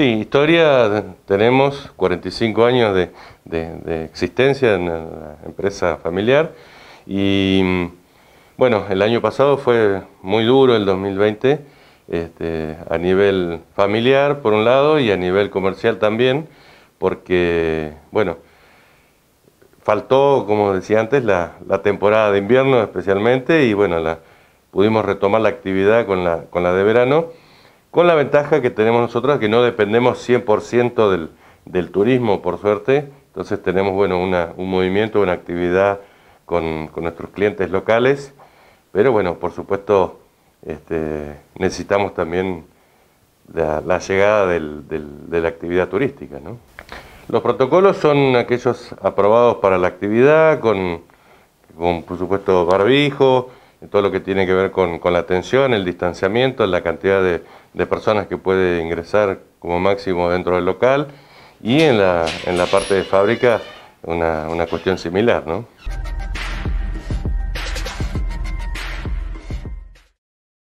Sí, historia, tenemos 45 años de, existencia en la empresa familiar y bueno, el año pasado fue muy duro, el 2020, este, a nivel familiar por un lado y a nivel comercial también, porque bueno, faltó, como decía antes, la, temporada de invierno especialmente y bueno, pudimos retomar la actividad con la de verano con la ventaja que tenemos nosotros que no dependemos 100% del, turismo, por suerte, entonces tenemos bueno, un movimiento, una actividad con, nuestros clientes locales, pero bueno, por supuesto este, necesitamos también la, llegada de la actividad turística. Los protocolos son aquellos aprobados para la actividad, con, por supuesto barbijo, todo lo que tiene que ver con, con la atención, el distanciamiento, la cantidad de de personas que puede ingresar como máximo dentro del local y en la, parte de fábrica una, una cuestión similar, ¿no?